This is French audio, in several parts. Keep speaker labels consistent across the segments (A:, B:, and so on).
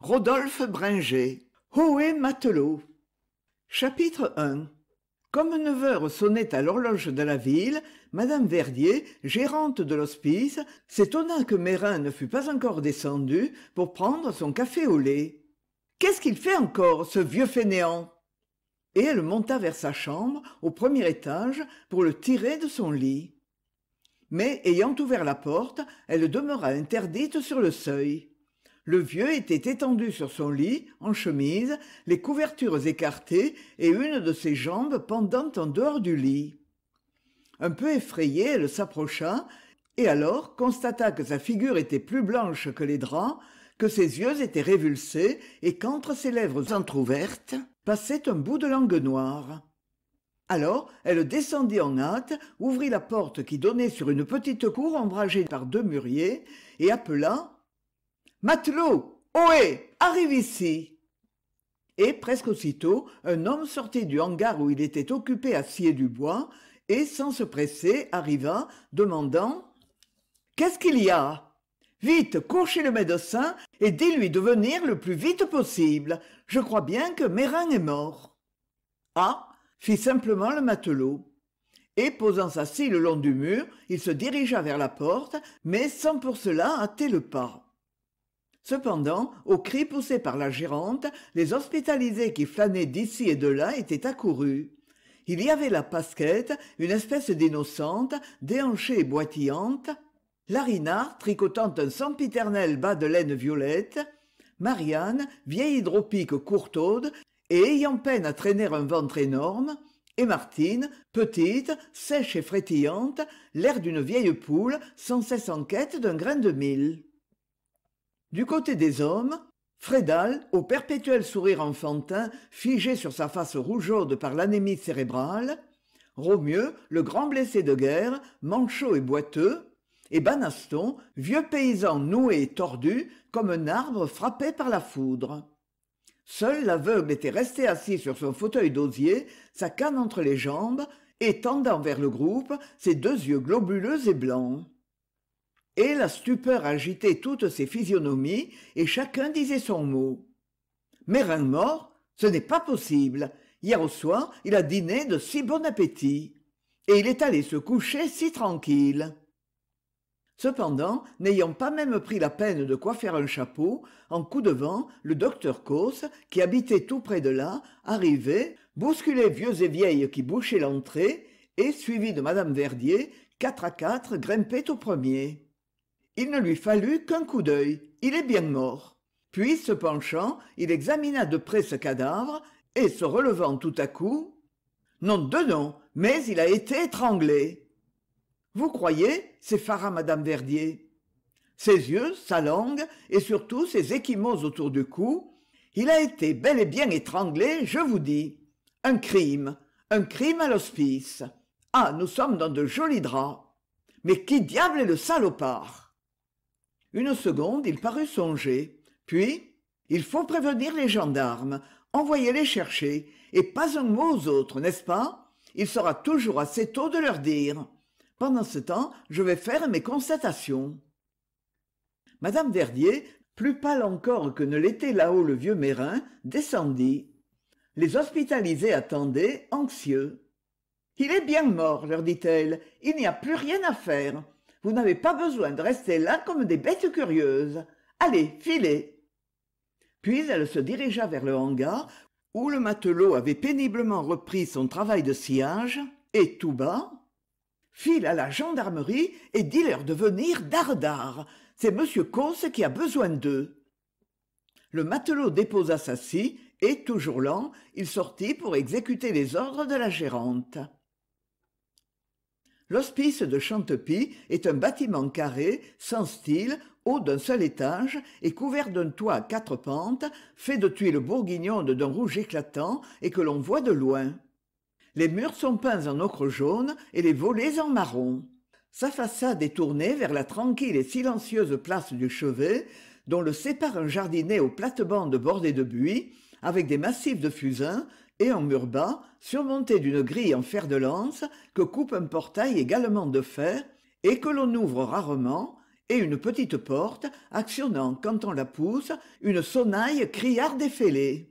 A: Rodolphe matelot Chapitre I Comme neuf heures sonnaient à l'horloge de la ville, Madame Verdier, gérante de l'hospice, s'étonna que Mérin ne fût pas encore descendu pour prendre son café au lait. Qu'est-ce qu'il fait encore, ce vieux fainéant Et elle monta vers sa chambre, au premier étage, pour le tirer de son lit. Mais, ayant ouvert la porte, elle demeura interdite sur le seuil le vieux était étendu sur son lit en chemise les couvertures écartées et une de ses jambes pendante en dehors du lit un peu effrayée elle s'approcha et alors constata que sa figure était plus blanche que les draps que ses yeux étaient révulsés et qu'entre ses lèvres entr'ouvertes passait un bout de langue noire alors elle descendit en hâte ouvrit la porte qui donnait sur une petite cour ombragée par deux mûriers et appela matelot ohé arrive ici et presque aussitôt un homme sortit du hangar où il était occupé à scier du bois et sans se presser arriva demandant qu'est-ce qu'il y a Vite, cours chez le médecin et dis-lui de venir le plus vite possible. Je crois bien que Mérin est mort. Ah fit simplement le matelot. Et posant sa scie le long du mur, il se dirigea vers la porte, mais sans pour cela hâter le pas cependant aux cris poussés par la gérante les hospitalisés qui flânaient d'ici et de là étaient accourus il y avait la pasquette une espèce d'innocente déhanchée et boitillante Larina, tricotant un sempiternel bas de laine violette marianne vieille hydropique courtaude et ayant peine à traîner un ventre énorme et martine petite sèche et frétillante l'air d'une vieille poule sans cesse en quête d'un grain de mille du côté des hommes frédal au perpétuel sourire enfantin figé sur sa face rougeaude par l'anémie cérébrale romieux le grand blessé de guerre manchot et boiteux et banaston vieux paysan noué et tordu comme un arbre frappé par la foudre seul l'aveugle était resté assis sur son fauteuil d'osier sa canne entre les jambes et tendant vers le groupe ses deux yeux globuleux et blancs et la stupeur agitait toutes ses physionomies, et chacun disait son mot. Mérin mort Ce n'est pas possible. Hier au soir, il a dîné de si bon appétit. Et il est allé se coucher si tranquille. Cependant, n'ayant pas même pris la peine de quoi faire un chapeau, en coup de vent, le docteur Causse, qui habitait tout près de là, arrivait, bousculait vieux et vieilles qui bouchaient l'entrée, et, suivi de madame Verdier, quatre à quatre grimpaient au premier il ne lui fallut qu'un coup d'œil il est bien mort puis se penchant il examina de près ce cadavre et se relevant tout à coup Non, de nom mais il a été étranglé vous croyez s'effara Madame verdier ses yeux sa langue et surtout ses échymoses autour du cou il a été bel et bien étranglé je vous dis un crime un crime à l'hospice ah nous sommes dans de jolis draps mais qui diable est le salopard une seconde il parut songer puis il faut prévenir les gendarmes envoyez les chercher et pas un mot aux autres n'est-ce pas il sera toujours assez tôt de leur dire pendant ce temps je vais faire mes constatations Madame verdier plus pâle encore que ne l'était là-haut le vieux mérin descendit les hospitalisés attendaient anxieux il est bien mort leur dit-elle il n'y a plus rien à faire vous n'avez pas besoin de rester là comme des bêtes curieuses allez filez puis elle se dirigea vers le hangar où le matelot avait péniblement repris son travail de sillage et tout bas file à la gendarmerie et dis-leur de venir dardard c'est m causse qui a besoin d'eux le matelot déposa sa scie et toujours lent il sortit pour exécuter les ordres de la gérante l'hospice de chantepie est un bâtiment carré sans style haut d'un seul étage et couvert d'un toit à quatre pentes fait de tuiles bourguignonnes d'un rouge éclatant et que l'on voit de loin les murs sont peints en ocre jaune et les volets en marron sa façade est tournée vers la tranquille et silencieuse place du chevet dont le sépare un jardinet aux plates-bandes bordées de buis avec des massifs de fusains et en mur bas surmonté d'une grille en fer de lance que coupe un portail également de fer et que l'on ouvre rarement et une petite porte actionnant quand on la pousse une sonnaille criarde et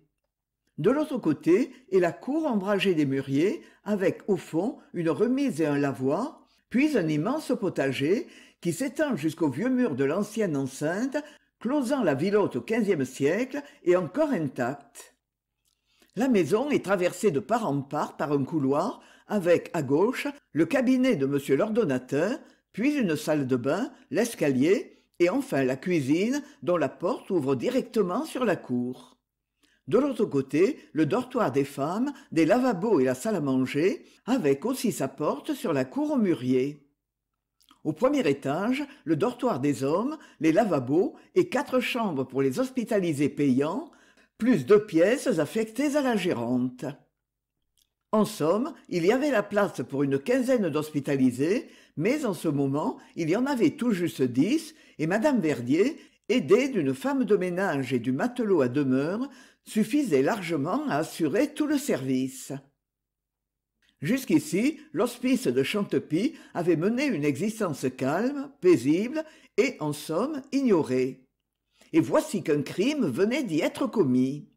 A: de l'autre côté est la cour ombragée des mûriers avec au fond une remise et un lavoir puis un immense potager qui s'étend jusqu'au vieux mur de l'ancienne enceinte closant la vilotte au XVe siècle et encore intacte la maison est traversée de part en part par un couloir avec à gauche le cabinet de Monsieur l'ordonnateur puis une salle de bain l'escalier et enfin la cuisine dont la porte ouvre directement sur la cour de l'autre côté le dortoir des femmes des lavabos et la salle à manger avec aussi sa porte sur la cour au mûrier. au premier étage le dortoir des hommes les lavabos et quatre chambres pour les hospitalisés payants plus deux pièces affectées à la gérante en somme il y avait la place pour une quinzaine d'hospitalisés mais en ce moment il y en avait tout juste dix et Madame verdier aidée d'une femme de ménage et du matelot à demeure suffisait largement à assurer tout le service Jusqu'ici, l'hospice de Chantepie avait mené une existence calme, paisible et, en somme, ignorée et voici qu'un crime venait d'y être commis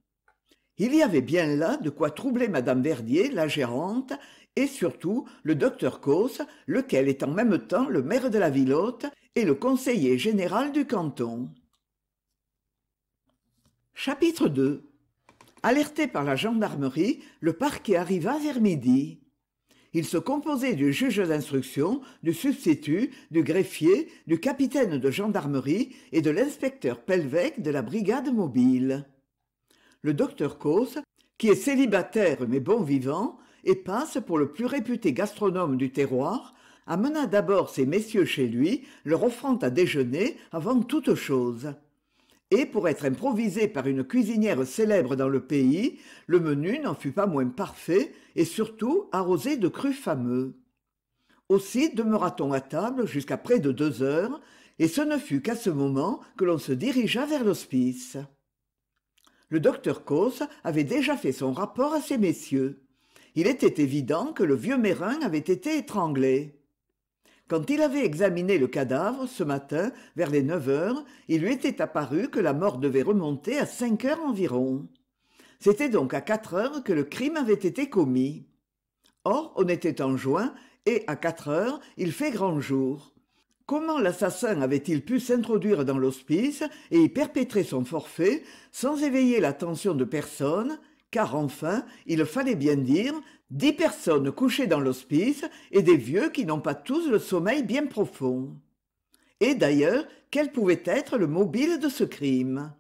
A: il y avait bien là de quoi troubler Madame verdier la gérante et surtout le docteur causse lequel est en même temps le maire de la ville et le conseiller général du canton chapitre alerté par la gendarmerie le parquet arriva vers midi il se composait du juge d'instruction, du substitut, du greffier, du capitaine de gendarmerie et de l'inspecteur Pelvec de la brigade mobile. Le docteur Causse, qui est célibataire mais bon vivant, et passe pour le plus réputé gastronome du terroir, amena d'abord ces messieurs chez lui, leur offrant à déjeuner avant toute chose et pour être improvisé par une cuisinière célèbre dans le pays le menu n'en fut pas moins parfait et surtout arrosé de crus fameux aussi demeura t on à table jusqu'à près de deux heures et ce ne fut qu'à ce moment que l'on se dirigea vers l'hospice le docteur Cos avait déjà fait son rapport à ces messieurs il était évident que le vieux mérin avait été étranglé quand il avait examiné le cadavre ce matin vers les neuf heures il lui était apparu que la mort devait remonter à cinq heures environ c'était donc à quatre heures que le crime avait été commis or on était en juin et à quatre heures il fait grand jour comment l'assassin avait-il pu s'introduire dans l'hospice et y perpétrer son forfait sans éveiller l'attention de personne car enfin il fallait bien dire dix personnes couchées dans l'hospice et des vieux qui n'ont pas tous le sommeil bien profond. Et d'ailleurs, quel pouvait être le mobile de ce crime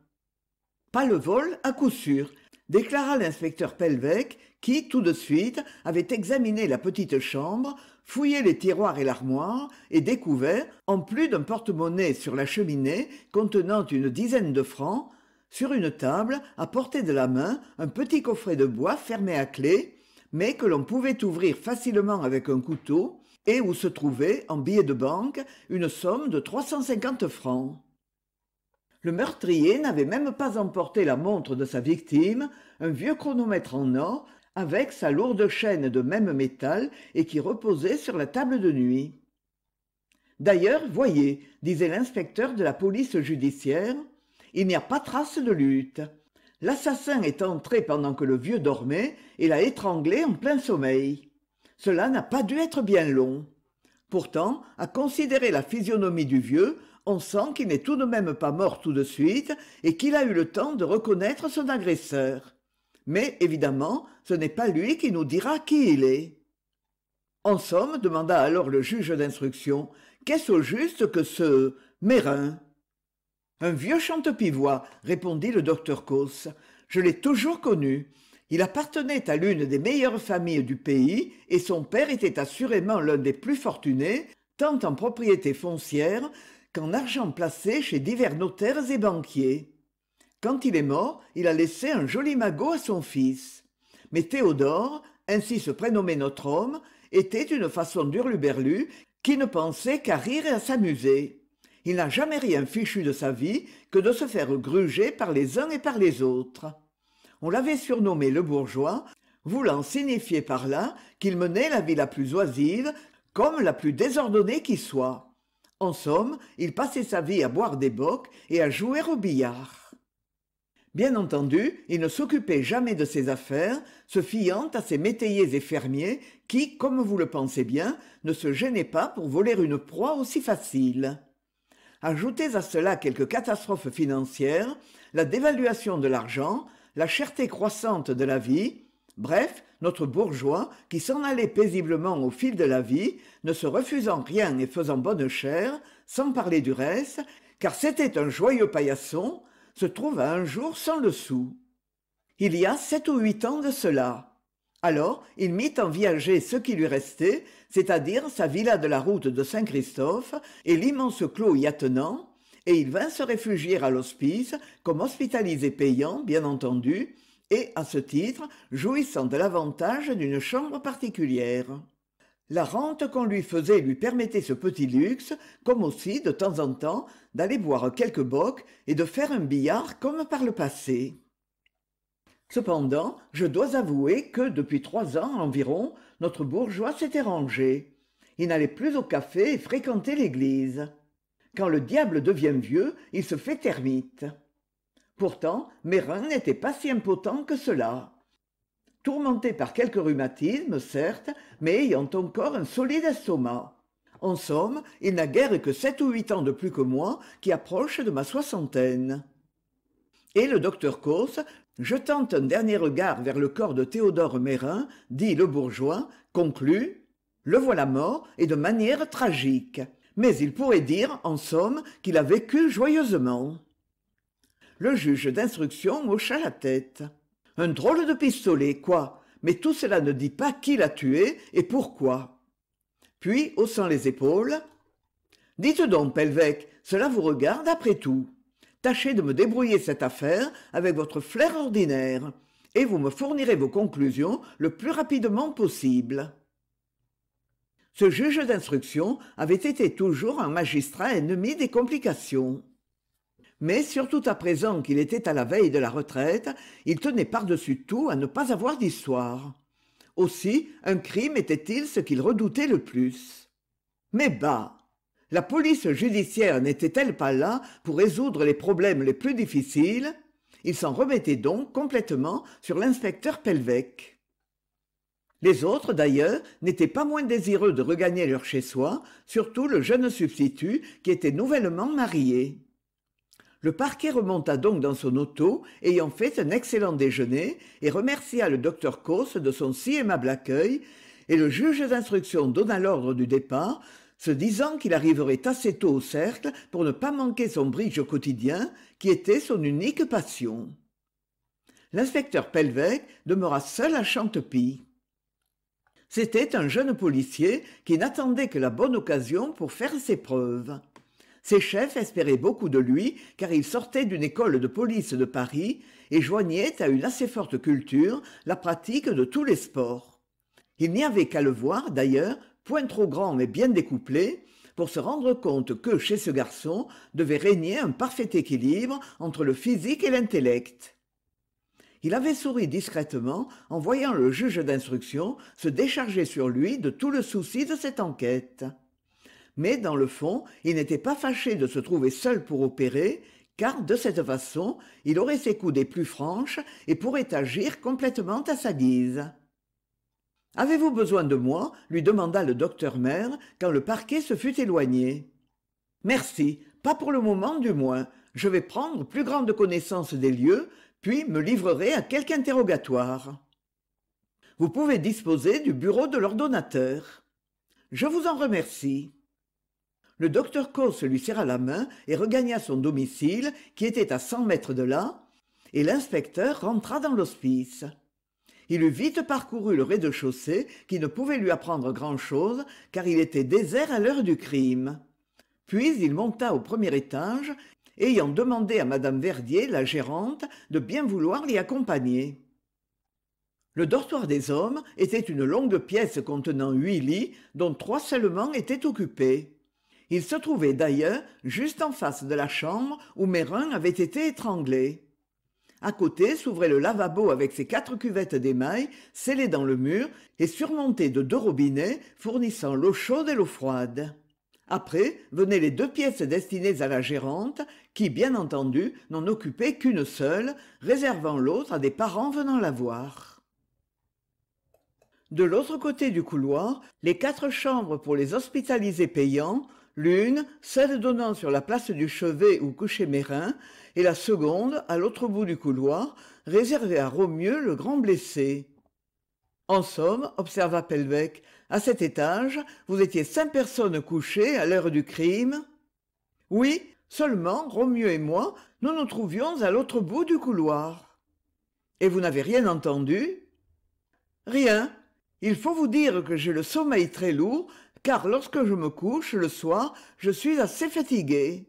A: Pas le vol, à coup sûr, déclara l'inspecteur Pelvec, qui, tout de suite, avait examiné la petite chambre, fouillé les tiroirs et l'armoire, et découvert, en plus d'un porte-monnaie sur la cheminée contenant une dizaine de francs, sur une table, à portée de la main, un petit coffret de bois fermé à clef mais que l'on pouvait ouvrir facilement avec un couteau et où se trouvait en billets de banque une somme de trois cent cinquante francs le meurtrier n'avait même pas emporté la montre de sa victime un vieux chronomètre en or avec sa lourde chaîne de même métal et qui reposait sur la table de nuit d'ailleurs voyez disait l'inspecteur de la police judiciaire il n'y a pas trace de lutte L'assassin est entré pendant que le vieux dormait et l'a étranglé en plein sommeil. Cela n'a pas dû être bien long. Pourtant, à considérer la physionomie du vieux, on sent qu'il n'est tout de même pas mort tout de suite et qu'il a eu le temps de reconnaître son agresseur. Mais évidemment, ce n'est pas lui qui nous dira qui il est. En somme, demanda alors le juge d'instruction, qu'est-ce au juste que ce Mérin un vieux chantepivois, répondit le docteur Cos, je l'ai toujours connu il appartenait à l'une des meilleures familles du pays et son père était assurément l'un des plus fortunés tant en propriétés foncières qu'en argent placé chez divers notaires et banquiers quand il est mort il a laissé un joli magot à son fils mais théodore ainsi se prénommait notre homme était d'une façon d'urluberlu, qui ne pensait qu'à rire et à s'amuser il n'a jamais rien fichu de sa vie que de se faire gruger par les uns et par les autres on l'avait surnommé le bourgeois voulant signifier par là qu'il menait la vie la plus oisive comme la plus désordonnée qui soit en somme il passait sa vie à boire des bocs et à jouer au billard bien entendu il ne s'occupait jamais de ses affaires se fiant à ses métayers et fermiers qui comme vous le pensez bien ne se gênaient pas pour voler une proie aussi facile Ajoutez à cela quelques catastrophes financières, la dévaluation de l'argent, la cherté croissante de la vie, bref, notre bourgeois qui s'en allait paisiblement au fil de la vie, ne se refusant rien et faisant bonne chère, sans parler du reste, car c'était un joyeux paillasson, se trouva un jour sans le sou. Il y a sept ou huit ans de cela. Alors il mit en viager ce qui lui restait c'est-à-dire sa villa de la route de Saint-Christophe et l'immense clos y attenant, et il vint se réfugier à l'hospice, comme hospitalisé payant, bien entendu, et, à ce titre, jouissant de l'avantage d'une chambre particulière. La rente qu'on lui faisait lui permettait ce petit luxe, comme aussi, de temps en temps, d'aller boire quelques bocs et de faire un billard comme par le passé cependant je dois avouer que depuis trois ans environ notre bourgeois s'était rangé il n'allait plus au café et fréquentait l'église quand le diable devient vieux il se fait ermite pourtant mes reins n'étaient pas si impotents que cela tourmenté par quelques rhumatismes certes mais ayant encore un solide estomac en somme il n'a guère que sept ou huit ans de plus que moi qui approche de ma soixantaine et le docteur jetant un dernier regard vers le corps de théodore mérin dit le bourgeois conclut le voilà mort et de manière tragique mais il pourrait dire en somme qu'il a vécu joyeusement le juge d'instruction hocha la tête un drôle de pistolet quoi mais tout cela ne dit pas qui l'a tué et pourquoi puis haussant les épaules dites donc Pelvec, cela vous regarde après tout tâchez de me débrouiller cette affaire avec votre flair ordinaire et vous me fournirez vos conclusions le plus rapidement possible ce juge d'instruction avait été toujours un magistrat ennemi des complications mais surtout à présent qu'il était à la veille de la retraite il tenait par-dessus tout à ne pas avoir d'histoire aussi un crime était-il ce qu'il redoutait le plus mais bah la police judiciaire n'était-elle pas là pour résoudre les problèmes les plus difficiles il s'en remettait donc complètement sur l'inspecteur Pelvec. Les autres, d'ailleurs, n'étaient pas moins désireux de regagner leur chez-soi, surtout le jeune substitut qui était nouvellement marié. Le parquet remonta donc dans son auto, ayant fait un excellent déjeuner, et remercia le docteur Causse de son si aimable accueil, et le juge d'instruction donna l'ordre du départ, se disant qu'il arriverait assez tôt au cercle pour ne pas manquer son bridge quotidien, qui était son unique passion. L'inspecteur Pelvec demeura seul à Chantepie. C'était un jeune policier qui n'attendait que la bonne occasion pour faire ses preuves. Ses chefs espéraient beaucoup de lui car il sortait d'une école de police de Paris et joignait à une assez forte culture la pratique de tous les sports. Il n'y avait qu'à le voir, d'ailleurs, point trop grand mais bien découplé, pour se rendre compte que chez ce garçon devait régner un parfait équilibre entre le physique et l'intellect. Il avait souri discrètement en voyant le juge d'instruction se décharger sur lui de tout le souci de cette enquête. Mais dans le fond, il n'était pas fâché de se trouver seul pour opérer, car de cette façon, il aurait ses coups des plus franches et pourrait agir complètement à sa guise avez-vous besoin de moi lui demanda le docteur maire quand le parquet se fut éloigné merci pas pour le moment du moins je vais prendre plus grande connaissance des lieux puis me livrerai à quelque interrogatoire vous pouvez disposer du bureau de l'ordonnateur je vous en remercie le docteur se lui serra la main et regagna son domicile qui était à cent mètres de là et l'inspecteur rentra dans l'hospice il eut vite parcouru le rez-de-chaussée qui ne pouvait lui apprendre grand-chose, car il était désert à l'heure du crime puis il monta au premier étage ayant demandé à mme verdier la gérante de bien vouloir l'y accompagner le dortoir des hommes était une longue pièce contenant huit lits dont trois seulement étaient occupés il se trouvait d'ailleurs juste en face de la chambre où mérin avait été étranglé à côté s'ouvrait le lavabo avec ses quatre cuvettes d'émail scellées dans le mur et surmontées de deux robinets fournissant l'eau chaude et l'eau froide. Après venaient les deux pièces destinées à la gérante, qui, bien entendu, n'en occupait qu'une seule, réservant l'autre à des parents venant la voir. De l'autre côté du couloir, les quatre chambres pour les hospitalisés payants l'une, celle donnant sur la place du chevet où couchait Mérin, et la seconde, à l'autre bout du couloir, réservée à Romieux le grand blessé. En somme, observa Pelbec, à cet étage, vous étiez cinq personnes couchées à l'heure du crime. Oui, seulement Romieux et moi, nous nous trouvions à l'autre bout du couloir. Et vous n'avez rien entendu Rien. Il faut vous dire que j'ai le sommeil très lourd car lorsque je me couche le soir je suis assez fatigué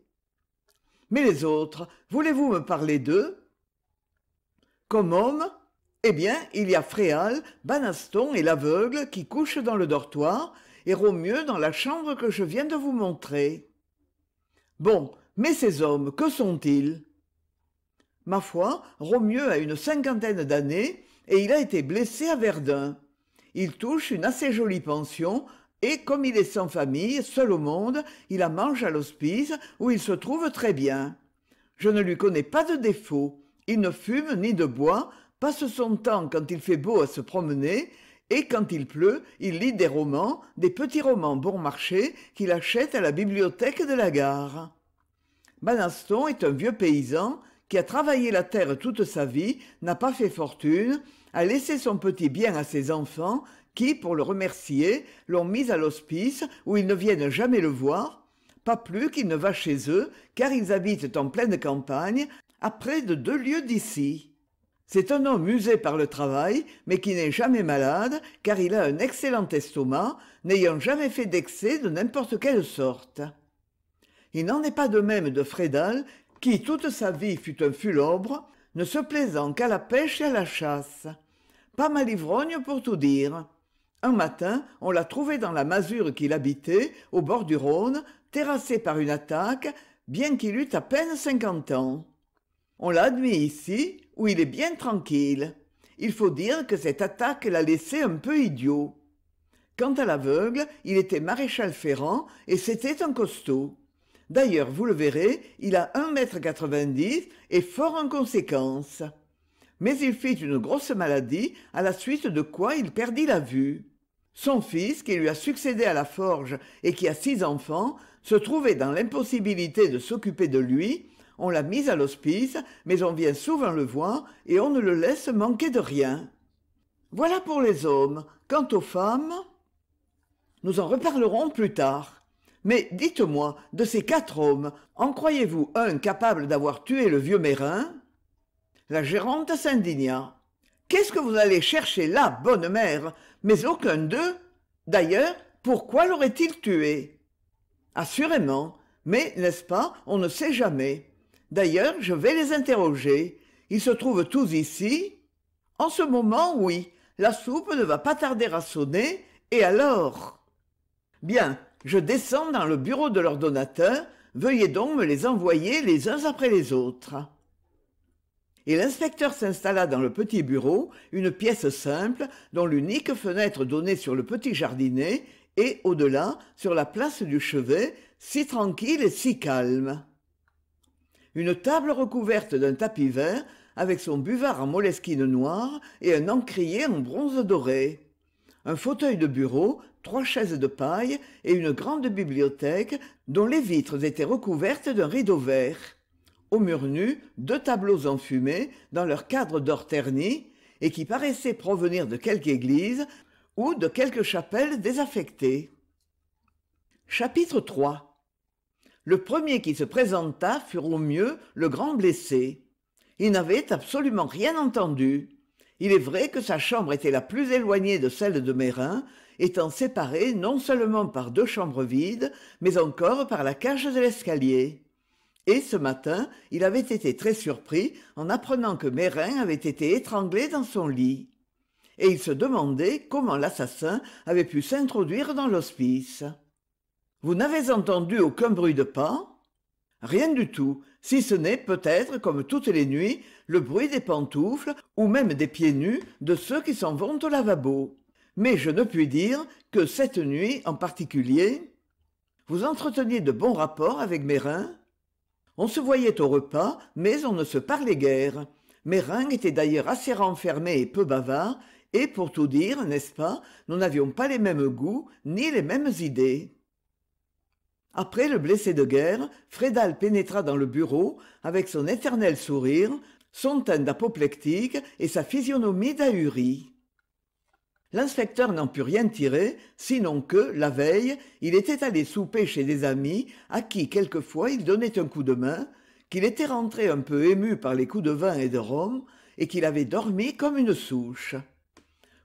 A: mais les autres voulez-vous me parler d'eux comme hommes eh bien il y a fréal banaston et l'aveugle qui couchent dans le dortoir et romieux dans la chambre que je viens de vous montrer bon mais ces hommes que sont-ils ma foi romieux a une cinquantaine d'années et il a été blessé à verdun il touche une assez jolie pension et comme il est sans famille, seul au monde, il a mange à l'hospice, où il se trouve très bien. Je ne lui connais pas de défaut. Il ne fume ni de bois, passe son temps quand il fait beau à se promener, et quand il pleut, il lit des romans, des petits romans bon marché qu'il achète à la bibliothèque de la gare. Banaston est un vieux paysan qui a travaillé la terre toute sa vie, n'a pas fait fortune, a laissé son petit bien à ses enfants qui pour le remercier l'ont mis à l'hospice où ils ne viennent jamais le voir pas plus qu'il ne va chez eux car ils habitent en pleine campagne à près de deux lieues d'ici c'est un homme usé par le travail mais qui n'est jamais malade car il a un excellent estomac n'ayant jamais fait d'excès de n'importe quelle sorte il n'en est pas de même de frédal qui toute sa vie fut un fulobre ne se plaisant qu'à la pêche et à la chasse pas malivrogne pour tout dire un matin on la trouvé dans la masure qu'il habitait au bord du rhône terrassé par une attaque bien qu'il eût à peine cinquante ans on l'a admis ici où il est bien tranquille il faut dire que cette attaque l'a laissé un peu idiot quant à l'aveugle il était maréchal ferrant et c'était un costaud d'ailleurs vous le verrez il a un mètre quatre-vingt-dix et fort en conséquence mais il fit une grosse maladie à la suite de quoi il perdit la vue son fils, qui lui a succédé à la forge et qui a six enfants, se trouvait dans l'impossibilité de s'occuper de lui. On l'a mis à l'hospice, mais on vient souvent le voir et on ne le laisse manquer de rien. Voilà pour les hommes. Quant aux femmes, nous en reparlerons plus tard. Mais dites-moi, de ces quatre hommes, en croyez-vous un capable d'avoir tué le vieux Mérin La gérante s'indigna. Qu'est-ce que vous allez chercher là, bonne mère mais aucun d'eux d'ailleurs pourquoi l'aurait-il tué assurément mais n'est-ce pas on ne sait jamais d'ailleurs je vais les interroger ils se trouvent tous ici en ce moment oui la soupe ne va pas tarder à sonner et alors bien je descends dans le bureau de l'ordonnateur veuillez donc me les envoyer les uns après les autres et l'inspecteur s'installa dans le petit bureau, une pièce simple, dont l'unique fenêtre donnait sur le petit jardinet et, au-delà, sur la place du chevet, si tranquille et si calme. Une table recouverte d'un tapis vert, avec son buvard en moleskine noire et un encrier en bronze doré. Un fauteuil de bureau, trois chaises de paille et une grande bibliothèque dont les vitres étaient recouvertes d'un rideau vert aux murs nus, deux tableaux enfumés dans leur cadre d'or terni et qui paraissaient provenir de quelque église ou de quelque chapelle désaffectée chapitre iii le premier qui se présenta fut au mieux le grand blessé il n'avait absolument rien entendu il est vrai que sa chambre était la plus éloignée de celle de Mérin, étant séparée non seulement par deux chambres vides, mais encore par la cage de l'escalier et ce matin il avait été très surpris en apprenant que Mérin avait été étranglé dans son lit et il se demandait comment l'assassin avait pu s'introduire dans l'hospice vous n'avez entendu aucun bruit de pas rien du tout si ce n'est peut-être comme toutes les nuits le bruit des pantoufles ou même des pieds nus de ceux qui s'en vont au lavabo mais je ne puis dire que cette nuit en particulier vous entreteniez de bons rapports avec Mérin ?» on se voyait au repas mais on ne se parlait guère Méring était d'ailleurs assez renfermé et peu bavard et pour tout dire n'est-ce pas nous n'avions pas les mêmes goûts ni les mêmes idées après le blessé de guerre Frédal pénétra dans le bureau avec son éternel sourire son teint d'apoplectique et sa physionomie d'ahurie l'inspecteur n'en put rien tirer sinon que la veille il était allé souper chez des amis à qui quelquefois il donnait un coup de main qu'il était rentré un peu ému par les coups de vin et de rhum et qu'il avait dormi comme une souche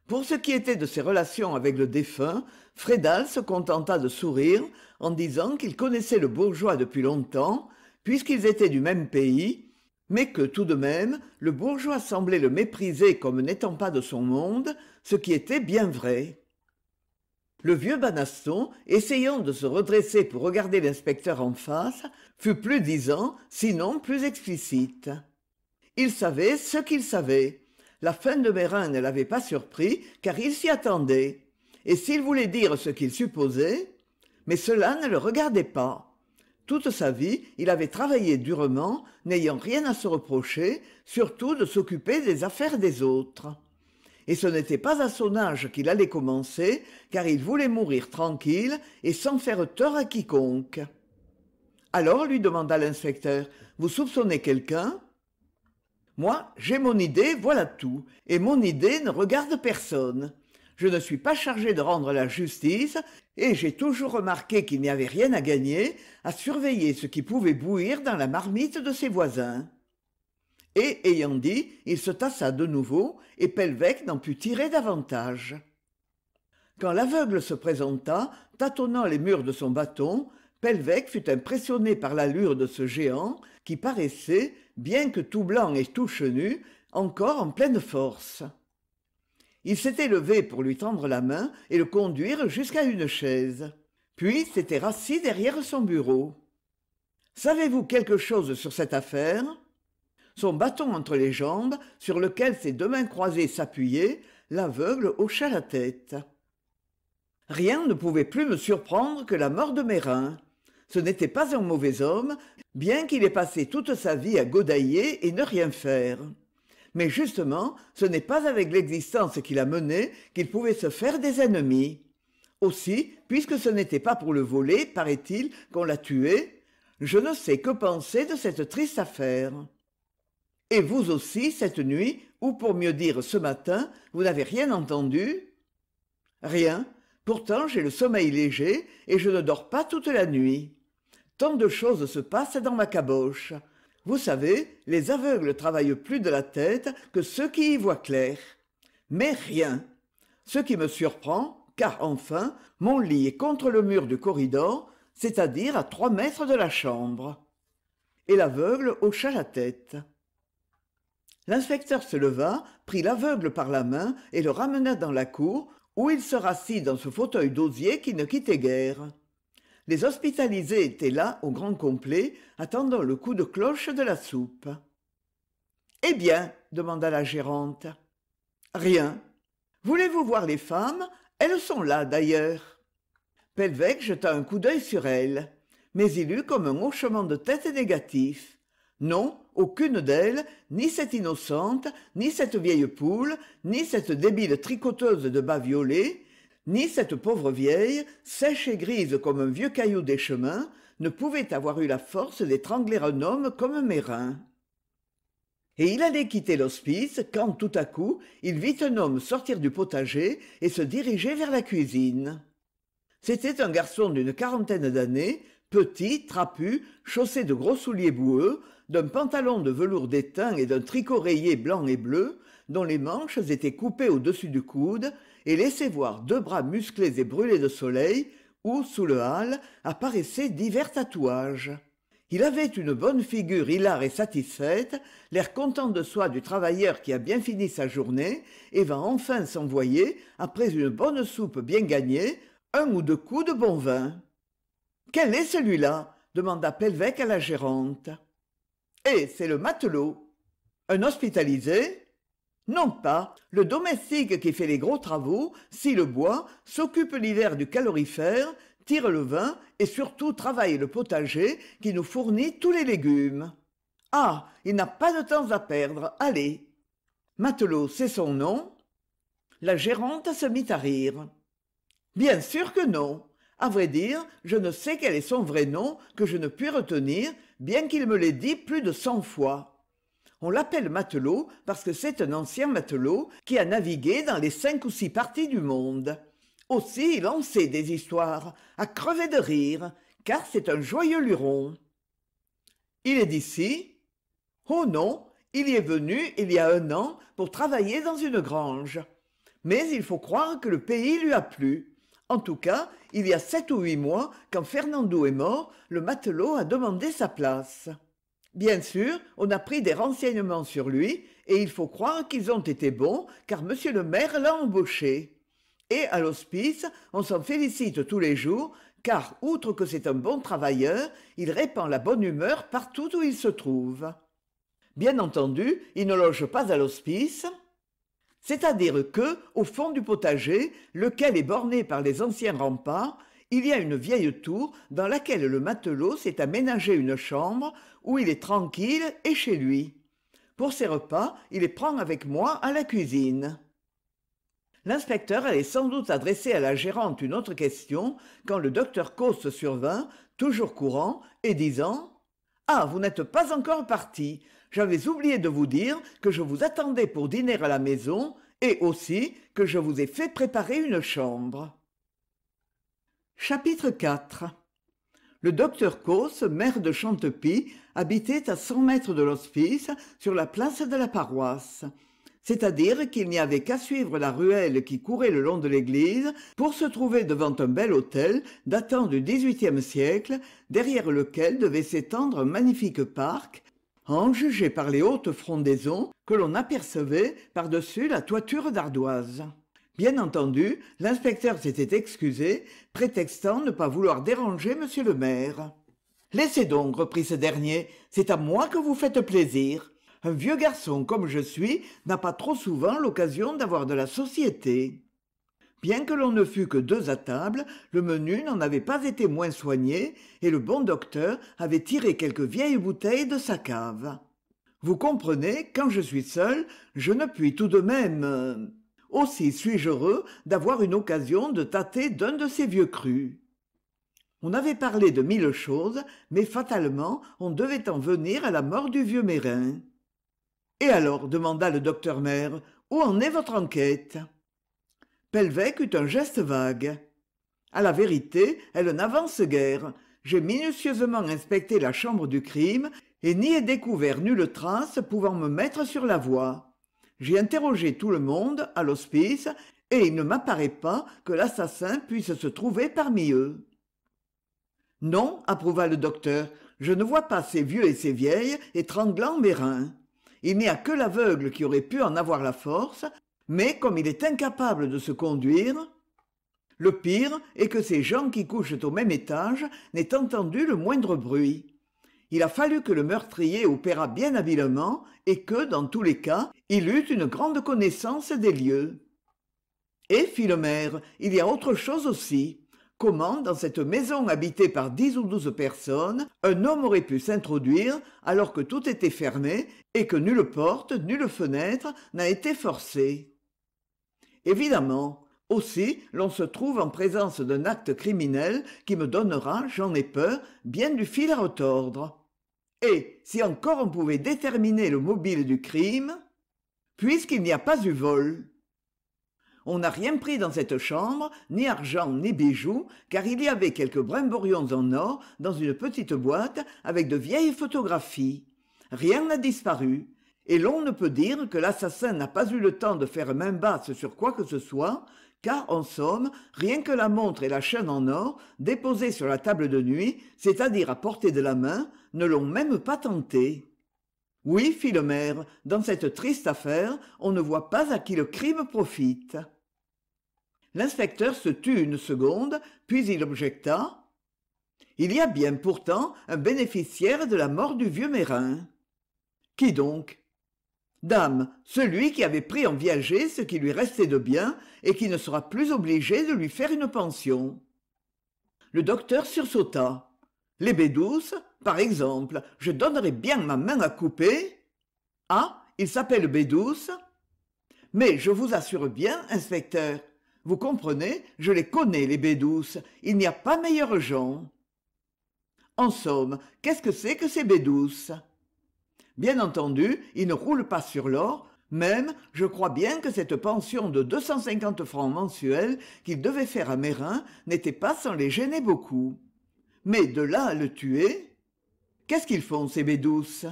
A: pour ce qui était de ses relations avec le défunt frédal se contenta de sourire en disant qu'il connaissait le bourgeois depuis longtemps puisqu'ils étaient du même pays mais que tout de même le bourgeois semblait le mépriser comme n'étant pas de son monde ce qui était bien vrai le vieux Banaston essayant de se redresser pour regarder l'inspecteur en face fut plus disant sinon plus explicite il savait ce qu'il savait la fin de Mérin ne l'avait pas surpris car il s'y attendait et s'il voulait dire ce qu'il supposait mais cela ne le regardait pas toute sa vie il avait travaillé durement n'ayant rien à se reprocher surtout de s'occuper des affaires des autres et ce n'était pas à son âge qu'il allait commencer, car il voulait mourir tranquille et sans faire tort à quiconque. Alors lui demanda l'inspecteur, Vous soupçonnez quelqu'un Moi, j'ai mon idée, voilà tout, et mon idée ne regarde personne. Je ne suis pas chargé de rendre la justice, et j'ai toujours remarqué qu'il n'y avait rien à gagner à surveiller ce qui pouvait bouillir dans la marmite de ses voisins et ayant dit il se tassa de nouveau et Pelvec n'en put tirer davantage quand l'aveugle se présenta tâtonnant les murs de son bâton Pelvec fut impressionné par l'allure de ce géant qui paraissait bien que tout blanc et tout chenu encore en pleine force il s'était levé pour lui tendre la main et le conduire jusqu'à une chaise puis s'était rassis derrière son bureau savez-vous quelque chose sur cette affaire son bâton entre les jambes, sur lequel ses deux mains croisées s'appuyaient, l'aveugle hocha la tête. Rien ne pouvait plus me surprendre que la mort de Mérin. Ce n'était pas un mauvais homme, bien qu'il ait passé toute sa vie à godailler et ne rien faire. Mais justement, ce n'est pas avec l'existence qu'il a menée qu'il pouvait se faire des ennemis. Aussi, puisque ce n'était pas pour le voler, paraît-il, qu'on l'a tué, je ne sais que penser de cette triste affaire et vous aussi cette nuit ou pour mieux dire ce matin vous n'avez rien entendu rien pourtant j'ai le sommeil léger et je ne dors pas toute la nuit tant de choses se passent dans ma caboche vous savez les aveugles travaillent plus de la tête que ceux qui y voient clair mais rien ce qui me surprend car enfin mon lit est contre le mur du corridor c'est-à-dire à trois mètres de la chambre et l'aveugle hocha la tête l'inspecteur se leva prit l'aveugle par la main et le ramena dans la cour où il se rassit dans ce fauteuil d'osier qui ne quittait guère les hospitalisés étaient là au grand complet attendant le coup de cloche de la soupe eh bien demanda la gérante rien voulez-vous voir les femmes elles sont là d'ailleurs Pelvec jeta un coup d'œil sur elles mais il eut comme un hochement de tête négatif non aucune d'elles ni cette innocente ni cette vieille poule ni cette débile tricoteuse de bas violets ni cette pauvre vieille sèche et grise comme un vieux caillou des chemins ne pouvait avoir eu la force d'étrangler un homme comme un Mérin. Et il allait quitter l'hospice quand tout à coup il vit un homme sortir du potager et se diriger vers la cuisine. C'était un garçon d'une quarantaine d'années, petit, trapu, chaussé de gros souliers boueux, d'un pantalon de velours d'étain et d'un tricot rayé blanc et bleu dont les manches étaient coupées au-dessus du coude et laissaient voir deux bras musclés et brûlés de soleil où, sous le hâle, apparaissaient divers tatouages. Il avait une bonne figure hilare et satisfaite, l'air content de soi du travailleur qui a bien fini sa journée et va enfin s'envoyer, après une bonne soupe bien gagnée, un ou deux coups de bon vin. Quel est celui-là demanda Pelvec à la gérante c'est le matelot un hospitalisé non pas le domestique qui fait les gros travaux scie le bois s'occupe l'hiver du calorifère tire le vin et surtout travaille le potager qui nous fournit tous les légumes ah il n'a pas de temps à perdre allez matelot c'est son nom la gérante se mit à rire bien sûr que non à vrai dire je ne sais quel est son vrai nom que je ne puis retenir bien qu'il me l'ait dit plus de cent fois on l'appelle matelot parce que c'est un ancien matelot qui a navigué dans les cinq ou six parties du monde aussi il en sait des histoires a crevé de rire car c'est un joyeux luron il est d'ici oh non il y est venu il y a un an pour travailler dans une grange mais il faut croire que le pays lui a plu en tout cas il y a sept ou huit mois quand Fernando est mort le matelot a demandé sa place bien sûr on a pris des renseignements sur lui et il faut croire qu'ils ont été bons car Monsieur le maire l'a embauché et à l'hospice on s'en félicite tous les jours car outre que c'est un bon travailleur il répand la bonne humeur partout où il se trouve bien entendu il ne loge pas à l'hospice c'est-à-dire que au fond du potager lequel est borné par les anciens remparts il y a une vieille tour dans laquelle le matelot s'est aménagé une chambre où il est tranquille et chez lui pour ses repas il les prend avec moi à la cuisine l'inspecteur allait sans doute adresser à la gérante une autre question quand le docteur Coste survint toujours courant et disant ah vous n'êtes pas encore parti j'avais oublié de vous dire que je vous attendais pour dîner à la maison et aussi que je vous ai fait préparer une chambre. Chapitre 4 Le docteur Causse, maire de Chantepie, habitait à cent mètres de l'hospice, sur la place de la paroisse. C'est-à-dire qu'il n'y avait qu'à suivre la ruelle qui courait le long de l'église pour se trouver devant un bel hôtel datant du XVIIIe siècle, derrière lequel devait s'étendre un magnifique parc, en juger par les hautes frondaisons que l'on apercevait par-dessus la toiture d'ardoise. Bien entendu, l'inspecteur s'était excusé, prétextant ne pas vouloir déranger monsieur le maire. Laissez donc, reprit ce dernier, c'est à moi que vous faites plaisir. Un vieux garçon comme je suis n'a pas trop souvent l'occasion d'avoir de la société bien que l'on ne fût que deux à table le menu n'en avait pas été moins soigné et le bon docteur avait tiré quelques vieilles bouteilles de sa cave vous comprenez quand je suis seul je ne puis tout de même euh, aussi suis-je heureux d'avoir une occasion de tâter d'un de ces vieux crus on avait parlé de mille choses mais fatalement on devait en venir à la mort du vieux mérin et alors demanda le docteur mère, où en est votre enquête eut un geste vague À la vérité elle n'avance guère j'ai minutieusement inspecté la chambre du crime et n'y ai découvert nulle trace pouvant me mettre sur la voie j'ai interrogé tout le monde à l'hospice et il ne m'apparaît pas que l'assassin puisse se trouver parmi eux non approuva le docteur je ne vois pas ces vieux et ces vieilles étranglant mes reins il n'y a que l'aveugle qui aurait pu en avoir la force mais comme il est incapable de se conduire, le pire est que ces gens qui couchent au même étage n'aient entendu le moindre bruit. Il a fallu que le meurtrier opérât bien habilement et que, dans tous les cas, il eût une grande connaissance des lieux. Et, fit le maire, il y a autre chose aussi. Comment, dans cette maison habitée par dix ou douze personnes, un homme aurait pu s'introduire alors que tout était fermé et que nulle porte, nulle fenêtre n'a été forcée évidemment aussi l'on se trouve en présence d'un acte criminel qui me donnera j'en ai peur bien du fil à retordre et si encore on pouvait déterminer le mobile du crime puisqu'il n'y a pas eu vol on n'a rien pris dans cette chambre ni argent ni bijoux car il y avait quelques brimborions en or dans une petite boîte avec de vieilles photographies rien n'a disparu et l'on ne peut dire que l'assassin n'a pas eu le temps de faire main basse sur quoi que ce soit car en somme rien que la montre et la chaîne en or déposées sur la table de nuit c'est-à-dire à portée de la main ne l'ont même pas tenté oui fit le maire dans cette triste affaire on ne voit pas à qui le crime profite l'inspecteur se tut une seconde puis il objecta il y a bien pourtant un bénéficiaire de la mort du vieux mérin qui donc dame celui qui avait pris en viager ce qui lui restait de bien et qui ne sera plus obligé de lui faire une pension le docteur sursauta les baies par exemple je donnerais bien ma main à couper ah il s'appelle bédouce mais je vous assure bien inspecteur vous comprenez je les connais les bédouces il n'y a pas meilleurs gens en somme qu'est-ce que c'est que ces bédouces bien entendu il ne roule pas sur l'or même je crois bien que cette pension de 250 francs mensuels qu'il devait faire à mérin n'était pas sans les gêner beaucoup mais de là à le tuer qu'est-ce qu'ils font ces bédouces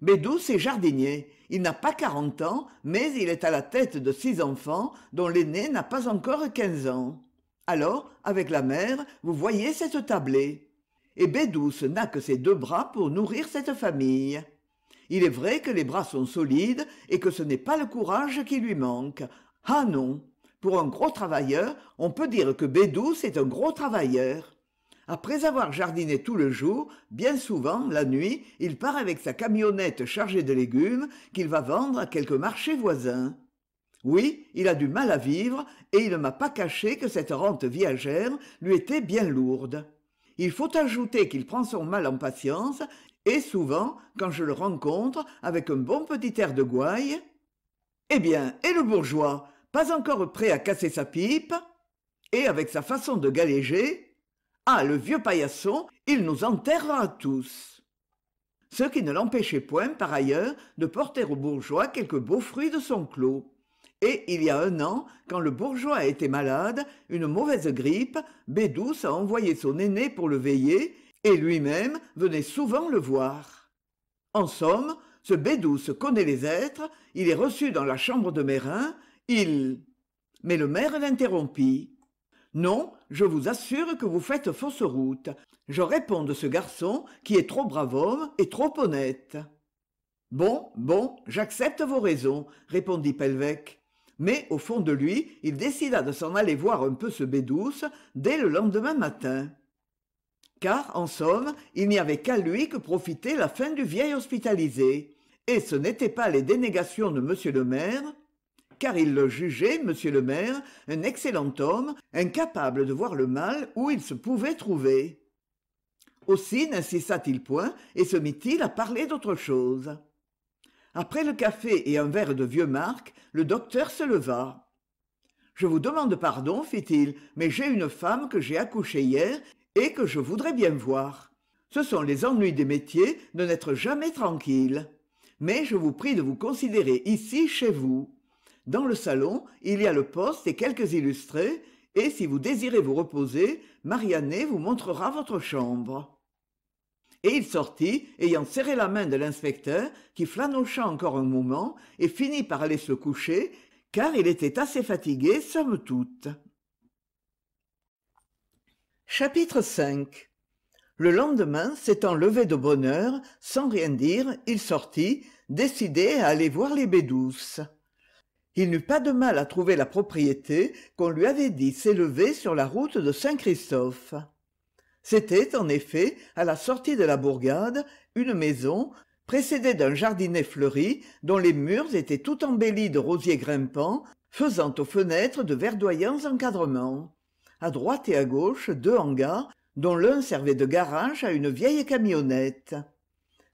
A: bédouce est jardinier il n'a pas quarante ans mais il est à la tête de six enfants dont l'aîné n'a pas encore quinze ans alors avec la mère vous voyez cette tablée et Bédouce n'a que ses deux bras pour nourrir cette famille il est vrai que les bras sont solides et que ce n'est pas le courage qui lui manque ah non pour un gros travailleur on peut dire que Bédouce est un gros travailleur après avoir jardiné tout le jour, bien souvent, la nuit, il part avec sa camionnette chargée de légumes qu'il va vendre à quelques marchés voisins. »« Oui, il a du mal à vivre, et il ne m'a pas caché que cette rente viagère lui était bien lourde il faut ajouter qu'il prend son mal en patience et souvent quand je le rencontre avec un bon petit air de gouaille eh bien et le bourgeois pas encore prêt à casser sa pipe et avec sa façon de galéger ah le vieux paillasson il nous enterrera tous ce qui ne l'empêchait point par ailleurs de porter au bourgeois quelques beaux fruits de son clos et il y a un an quand le bourgeois a été malade une mauvaise grippe bédouce a envoyé son aîné pour le veiller et lui-même venait souvent le voir en somme ce bédouce connaît les êtres il est reçu dans la chambre de mérin il mais le maire l'interrompit non je vous assure que vous faites fausse route je réponds de ce garçon qui est trop brave homme et trop honnête bon bon j'accepte vos raisons répondit mais au fond de lui il décida de s'en aller voir un peu ce douce dès le lendemain matin car en somme il n'y avait qu'à lui que profiter la fin du vieil hospitalisé et ce n'étaient pas les dénégations de m le maire car il le jugeait Monsieur le maire un excellent homme incapable de voir le mal où il se pouvait trouver aussi ninsista t il point et se mit-il à parler d'autre chose après le café et un verre de vieux marc le docteur se leva je vous demande pardon fit-il mais j'ai une femme que j'ai accouchée hier et que je voudrais bien voir ce sont les ennuis des métiers de n'être jamais tranquille mais je vous prie de vous considérer ici chez vous dans le salon il y a le poste et quelques illustrés et si vous désirez vous reposer Marianne vous montrera votre chambre et il sortit ayant serré la main de l'inspecteur qui flanocha encore un moment et finit par aller se coucher car il était assez fatigué somme toute chapitre v le lendemain s'étant levé de bonne heure sans rien dire il sortit décidé à aller voir les douces. il n'eut pas de mal à trouver la propriété qu'on lui avait dit s'élever sur la route de saint-christophe c'était en effet à la sortie de la bourgade une maison précédée d'un jardinet fleuri dont les murs étaient tout embellis de rosiers grimpants faisant aux fenêtres de verdoyants encadrements À droite et à gauche deux hangars dont l'un servait de garage à une vieille camionnette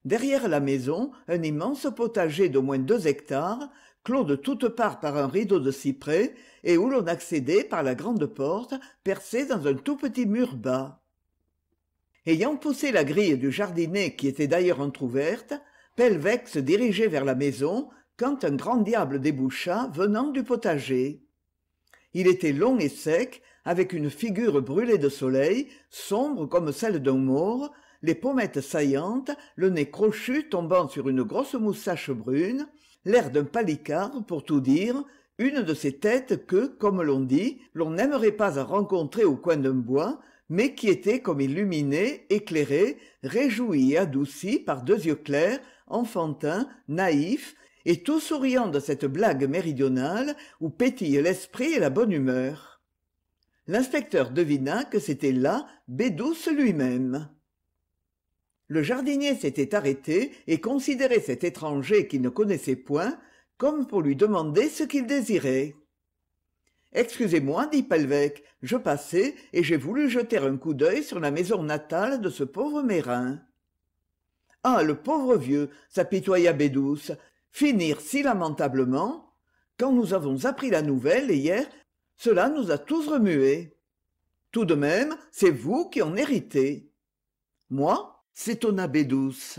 A: derrière la maison un immense potager d'au moins deux hectares clos de toutes parts par un rideau de cyprès et où l'on accédait par la grande porte percée dans un tout petit mur bas ayant poussé la grille du jardinet qui était d'ailleurs entr'ouverte Pelvec se dirigeait vers la maison quand un grand diable déboucha venant du potager il était long et sec avec une figure brûlée de soleil sombre comme celle d'un mort, les pommettes saillantes le nez crochu tombant sur une grosse moustache brune l'air d'un palicard pour tout dire une de ces têtes que comme l'on dit l'on n'aimerait pas à rencontrer au coin d'un bois mais qui était comme illuminé, éclairé, réjoui et adouci par deux yeux clairs enfantins naïfs et tout souriant de cette blague méridionale où pétillent l'esprit et la bonne humeur l'inspecteur devina que c'était là Bédouce lui-même le jardinier s'était arrêté et considérait cet étranger qu'il ne connaissait point comme pour lui demander ce qu'il désirait excusez-moi dit Pelvec, « je passais et j'ai voulu jeter un coup d'œil sur la maison natale de ce pauvre mérin ah le pauvre vieux s'apitoya Bédouce. « finir si lamentablement quand nous avons appris la nouvelle hier cela nous a tous remués tout de même c'est vous qui en héritez moi s'étonna Bédouce.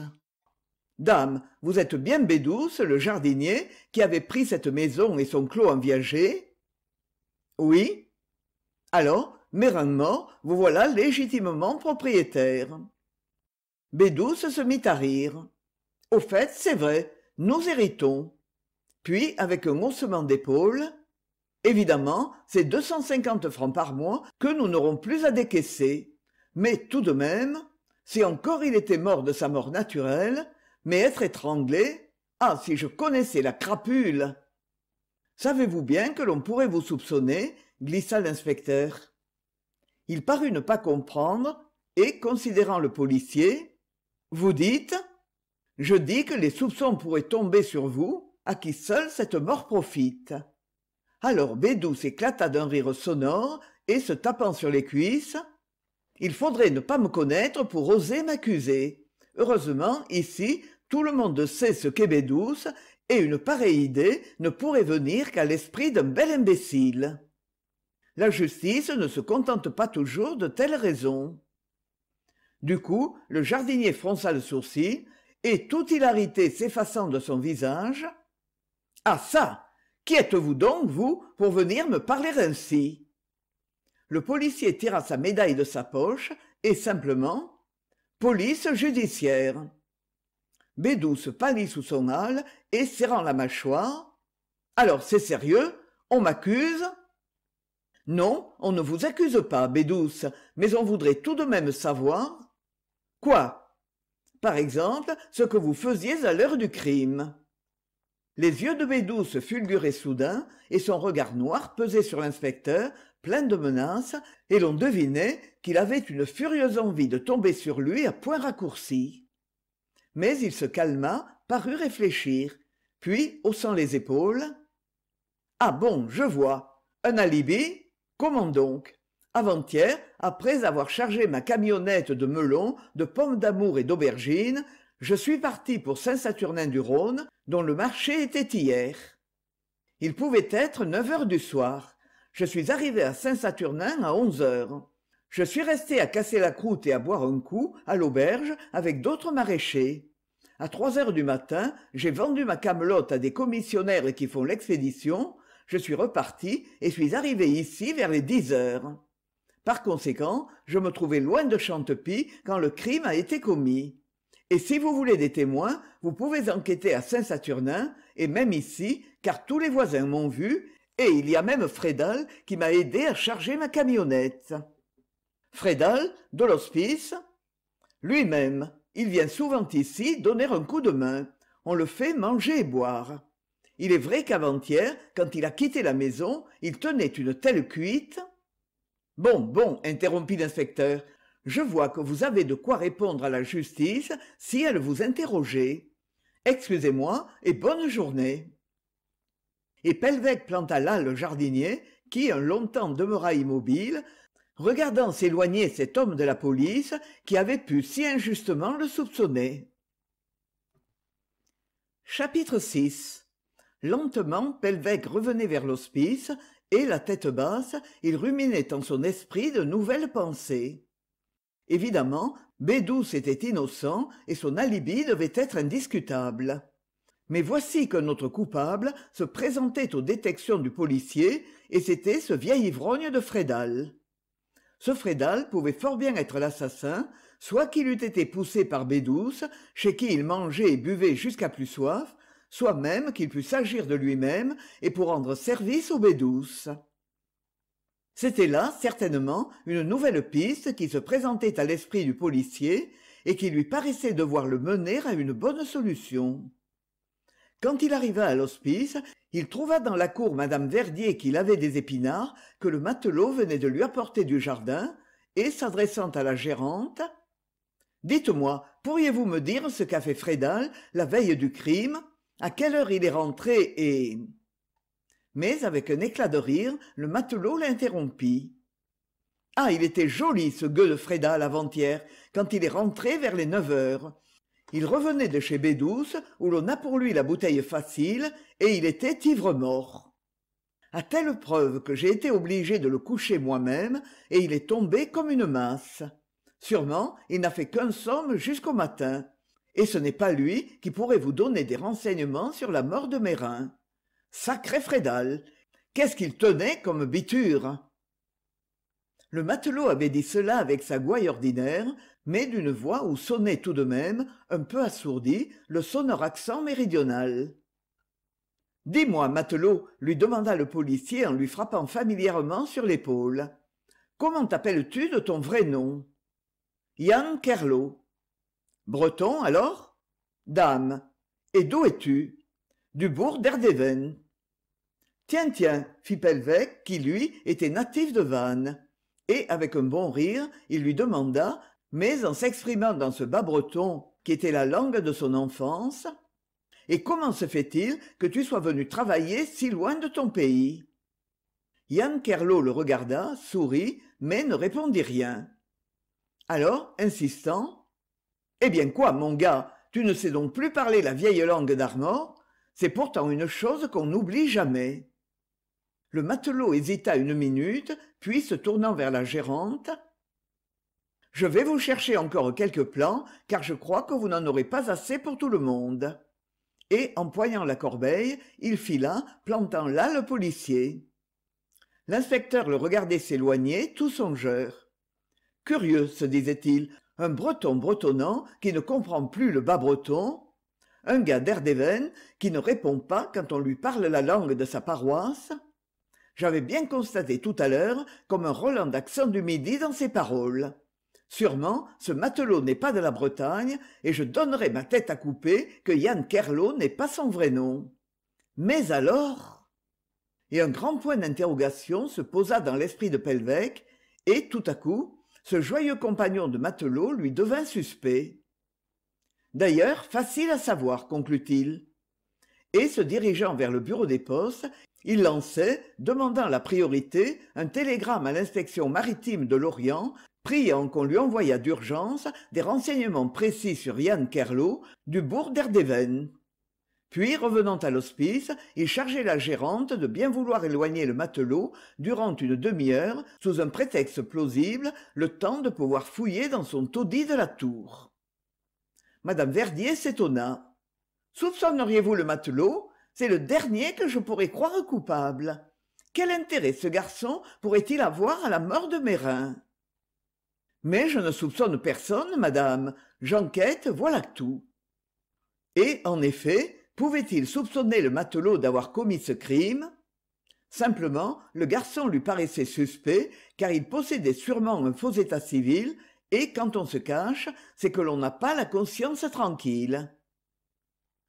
A: « dame vous êtes bien Bédouce, le jardinier qui avait pris cette maison et son clos en viager oui alors mes vous voilà légitimement propriétaire Bédouce se mit à rire au fait c'est vrai nous héritons puis avec un haussement d'épaules évidemment c'est deux cent cinquante francs par mois que nous n'aurons plus à décaisser mais tout de même si encore il était mort de sa mort naturelle mais être étranglé ah si je connaissais la crapule savez-vous bien que l'on pourrait vous soupçonner glissa l'inspecteur il parut ne pas comprendre et considérant le policier vous dites je dis que les soupçons pourraient tomber sur vous à qui seule cette mort profite alors Bédou s'éclata d'un rire sonore et se tapant sur les cuisses il faudrait ne pas me connaître pour oser m'accuser heureusement ici tout le monde sait ce qu'est Bédouce et une pareille idée ne pourrait venir qu'à l'esprit d'un bel imbécile la justice ne se contente pas toujours de telles raisons du coup le jardinier fronça le sourcil et toute hilarité s'effaçant de son visage ah ça qui êtes-vous donc vous pour venir me parler ainsi le policier tira sa médaille de sa poche et simplement police judiciaire Bédouce pâlit sous son hâle et serrant la mâchoire alors c'est sérieux on m'accuse non on ne vous accuse pas Bédouce, mais on voudrait tout de même savoir quoi par exemple ce que vous faisiez à l'heure du crime les yeux de Bédouce fulguraient soudain et son regard noir pesait sur l'inspecteur, plein de menaces, et l'on devinait qu'il avait une furieuse envie de tomber sur lui à point raccourci mais il se calma parut réfléchir puis haussant les épaules ah bon je vois un alibi comment donc avant-hier après avoir chargé ma camionnette de melons de pommes d'amour et d'aubergines je suis parti pour saint saturnin du rhône dont le marché était hier il pouvait être neuf heures du soir je suis arrivé à saint saturnin à onze heures je suis resté à casser la croûte et à boire un coup à l'auberge avec d'autres maraîchers à trois heures du matin j'ai vendu ma camelote à des commissionnaires qui font l'expédition je suis reparti et suis arrivé ici vers les dix heures par conséquent je me trouvais loin de chantepie quand le crime a été commis et si vous voulez des témoins vous pouvez enquêter à saint saturnin et même ici car tous les voisins m'ont vu et il y a même frédal qui m'a aidé à charger ma camionnette fredal de l'hospice lui-même il vient souvent ici donner un coup de main on le fait manger et boire il est vrai quavant hier quand il a quitté la maison il tenait une telle cuite bon bon interrompit l'inspecteur je vois que vous avez de quoi répondre à la justice si elle vous interrogeait excusez-moi et bonne journée et pelvec planta là le jardinier qui un long temps demeura immobile regardant s'éloigner cet homme de la police qui avait pu si injustement le soupçonner chapitre vi lentement Pelvèque revenait vers l'hospice et la tête basse il ruminait en son esprit de nouvelles pensées évidemment Bédouce était innocent et son alibi devait être indiscutable mais voici qu'un autre coupable se présentait aux détections du policier et c'était ce vieil ivrogne de frédal ce Frédal pouvait fort bien être l'assassin soit qu'il eût été poussé par Bédouce chez qui il mangeait et buvait jusqu'à plus soif soit même qu'il pût s'agir de lui-même et pour rendre service aux Bédouce. C'était là, certainement, une nouvelle piste qui se présentait à l'esprit du policier et qui lui paraissait devoir le mener à une bonne solution quand il arriva à l'hospice il trouva dans la cour mme verdier qui lavait des épinards que le matelot venait de lui apporter du jardin et s'adressant à la gérante dites-moi pourriez-vous me dire ce qu'a fait Frédal la veille du crime à quelle heure il est rentré et mais avec un éclat de rire le matelot l'interrompit ah il était joli ce gueule de Frédal avant-hier quand il est rentré vers les neuf heures il revenait de chez Bédouce où l'on a pour lui la bouteille facile et il était ivre-mort à telle preuve que j'ai été obligé de le coucher moi-même et il est tombé comme une masse sûrement il n'a fait qu'un somme jusqu'au matin et ce n'est pas lui qui pourrait vous donner des renseignements sur la mort de mérin sacré frédal qu'est-ce qu'il tenait comme biture le matelot avait dit cela avec sa gouaille ordinaire mais d'une voix où sonnait tout de même un peu assourdi le sonore accent méridional dis-moi matelot lui demanda le policier en lui frappant familièrement sur l'épaule comment t'appelles-tu de ton vrai nom yann kerlo breton alors dame et d'où es-tu du bourg d'erdeven tiens tiens fit Pelvec, qui lui était natif de vannes et avec un bon rire il lui demanda mais en s'exprimant dans ce bas breton qui était la langue de son enfance et comment se fait-il que tu sois venu travailler si loin de ton pays yann kerlo le regarda sourit mais ne répondit rien alors insistant eh bien quoi mon gars tu ne sais donc plus parler la vieille langue d'armor c'est pourtant une chose qu'on n'oublie jamais le matelot hésita une minute puis se tournant vers la gérante je vais vous chercher encore quelques plans, car je crois que vous n'en aurez pas assez pour tout le monde et empoignant la corbeille il fila plantant là le policier l'inspecteur le regardait s'éloigner tout songeur curieux se disait-il un breton bretonnant qui ne comprend plus le bas breton un gars d'Erdeven qui ne répond pas quand on lui parle la langue de sa paroisse j'avais bien constaté tout à l'heure comme un Roland d'accent du Midi dans ses paroles sûrement ce matelot n'est pas de la bretagne et je donnerai ma tête à couper que yann kerlo n'est pas son vrai nom mais alors et un grand point d'interrogation se posa dans l'esprit de Pelvec, et tout à coup ce joyeux compagnon de matelot lui devint suspect d'ailleurs facile à savoir conclut-il et se dirigeant vers le bureau des postes il lançait demandant la priorité un télégramme à l'inspection maritime de l'orient priant qu'on lui envoyât d'urgence des renseignements précis sur yann kerlo du bourg d'Erdeven. puis revenant à l'hospice il chargeait la gérante de bien vouloir éloigner le matelot durant une demi-heure sous un prétexte plausible le temps de pouvoir fouiller dans son taudis de la tour Madame verdier s'étonna soupçonneriez vous le matelot c'est le dernier que je pourrais croire coupable quel intérêt ce garçon pourrait-il avoir à la mort de mérin mais je ne soupçonne personne madame j'enquête voilà tout et en effet pouvait-il soupçonner le matelot d'avoir commis ce crime simplement le garçon lui paraissait suspect car il possédait sûrement un faux état civil et quand on se cache c'est que l'on n'a pas la conscience tranquille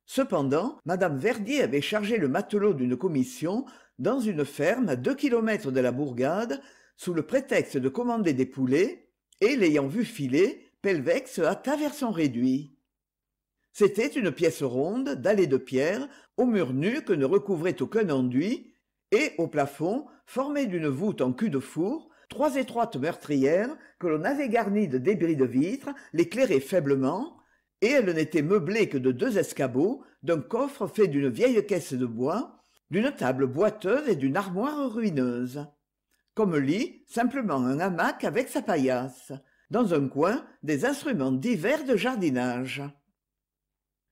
A: cependant madame verdier avait chargé le matelot d'une commission dans une ferme à deux kilomètres de la bourgade sous le prétexte de commander des poulets et l'ayant vu filer Pelvex se hâta vers son réduit c'était une pièce ronde dallée de pierre aux murs nus que ne recouvrait aucun enduit et au plafond formé d'une voûte en cul de four trois étroites meurtrières que l'on avait garnies de débris de vitres l'éclairaient faiblement et elle n'était meublée que de deux escabeaux d'un coffre fait d'une vieille caisse de bois d'une table boiteuse et d'une armoire ruineuse comme lit simplement un hamac avec sa paillasse dans un coin des instruments divers de jardinage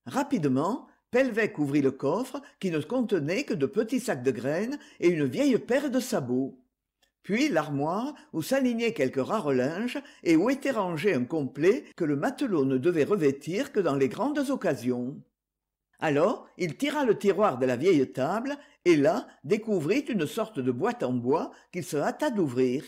A: rapidement Pelvec ouvrit le coffre qui ne contenait que de petits sacs de graines et une vieille paire de sabots puis l'armoire où s'alignaient quelques rares linges et où était rangé un complet que le matelot ne devait revêtir que dans les grandes occasions alors il tira le tiroir de la vieille table et là découvrit une sorte de boîte en bois qu'il se hâta d'ouvrir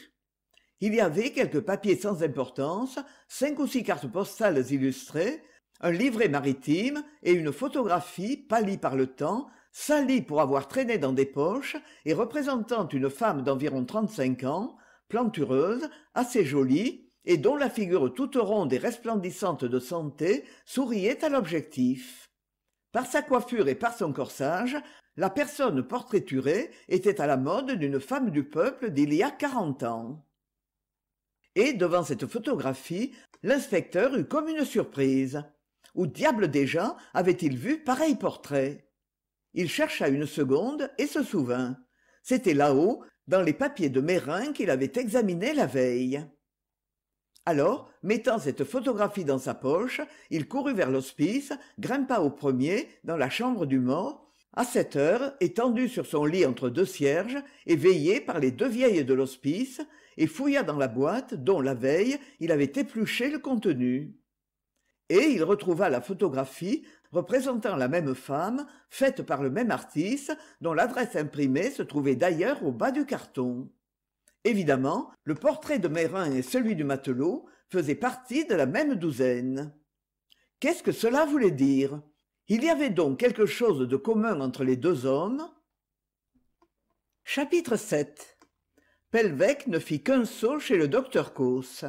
A: il y avait quelques papiers sans importance cinq ou six cartes postales illustrées un livret maritime et une photographie pâlie par le temps salie pour avoir traîné dans des poches et représentant une femme d'environ trente-cinq ans plantureuse assez jolie et dont la figure toute ronde et resplendissante de santé souriait à l'objectif par sa coiffure et par son corsage la personne portraiturée était à la mode d'une femme du peuple d'il y a quarante ans et devant cette photographie l'inspecteur eut comme une surprise où diable déjà avait-il vu pareil portrait il chercha une seconde et se souvint c'était là-haut dans les papiers de mérin qu'il avait examinés la veille alors mettant cette photographie dans sa poche il courut vers l'hospice grimpa au premier dans la chambre du mort à cette heure étendu sur son lit entre deux cierges éveillé par les deux vieilles de l'hospice et fouilla dans la boîte dont la veille il avait épluché le contenu et il retrouva la photographie représentant la même femme faite par le même artiste dont l'adresse imprimée se trouvait d'ailleurs au bas du carton évidemment le portrait de mérin et celui du matelot faisaient partie de la même douzaine qu'est-ce que cela voulait dire il y avait donc quelque chose de commun entre les deux hommes chapitre vii Pelvec ne fit qu'un saut chez le docteur causse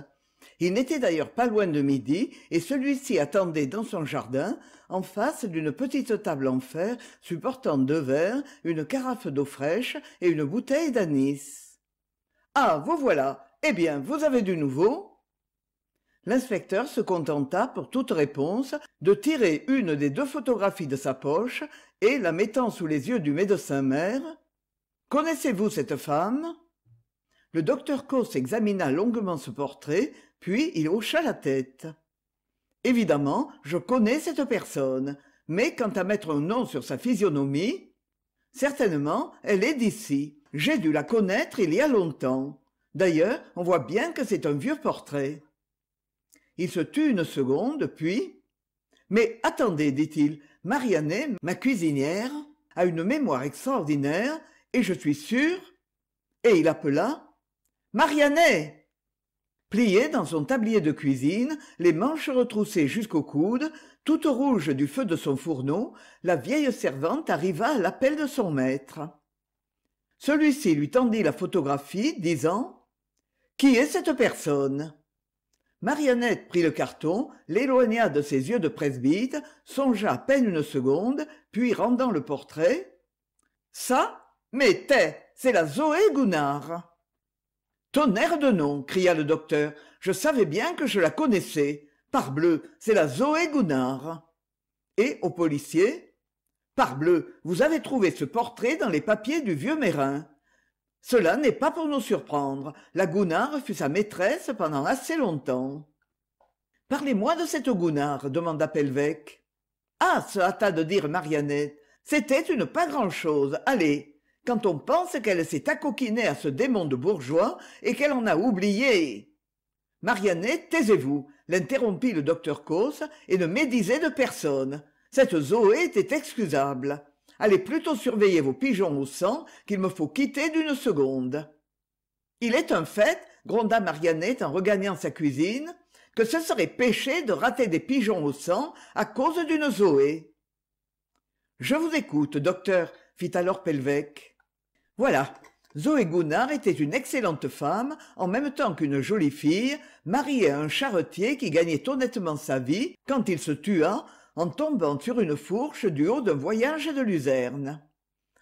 A: il n'était d'ailleurs pas loin de midi et celui-ci attendait dans son jardin en face d'une petite table en fer supportant deux verres une carafe d'eau fraîche et une bouteille d'anis ah vous voilà eh bien vous avez du nouveau l'inspecteur se contenta pour toute réponse de tirer une des deux photographies de sa poche et la mettant sous les yeux du médecin maire connaissez-vous cette femme le docteur Cos examina longuement ce portrait puis il hocha la tête évidemment je connais cette personne mais quant à mettre un nom sur sa physionomie certainement elle est d'ici j'ai dû la connaître il y a longtemps d'ailleurs on voit bien que c'est un vieux portrait il se tut une seconde puis mais attendez dit-il Marianne, ma cuisinière a une mémoire extraordinaire et je suis sûr et il appela Marianet !» pliée dans son tablier de cuisine les manches retroussées jusqu'au coude, toute rouge du feu de son fourneau la vieille servante arriva à l'appel de son maître celui-ci lui tendit la photographie disant qui est cette personne marianette prit le carton l'éloigna de ses yeux de presbyte songea à peine une seconde puis rendant le portrait ça mais c'est la zoé gounard tonnerre de nom cria le docteur je savais bien que je la connaissais parbleu c'est la zoé gounard et au policier parbleu vous avez trouvé ce portrait dans les papiers du vieux mérin cela n'est pas pour nous surprendre la Gounard fut sa maîtresse pendant assez longtemps parlez-moi de cette Gounard, » demanda Pelvec. ah se hâta de dire marianette c'était une pas grand-chose. allez quand on pense qu'elle s'est accoquinée à ce démon de bourgeois et qu'elle en a oublié marianette taisez-vous l'interrompit le docteur causse et ne médisez de personne cette zoé était excusable allez plutôt surveiller vos pigeons au sang qu'il me faut quitter d'une seconde il est un fait gronda marianette en regagnant sa cuisine que ce serait péché de rater des pigeons au sang à cause d'une zoé je vous écoute docteur fit alors pelvec voilà Zoé Gounard était une excellente femme, en même temps qu'une jolie fille, mariée à un charretier qui gagnait honnêtement sa vie quand il se tua en tombant sur une fourche du haut d'un voyage de luzerne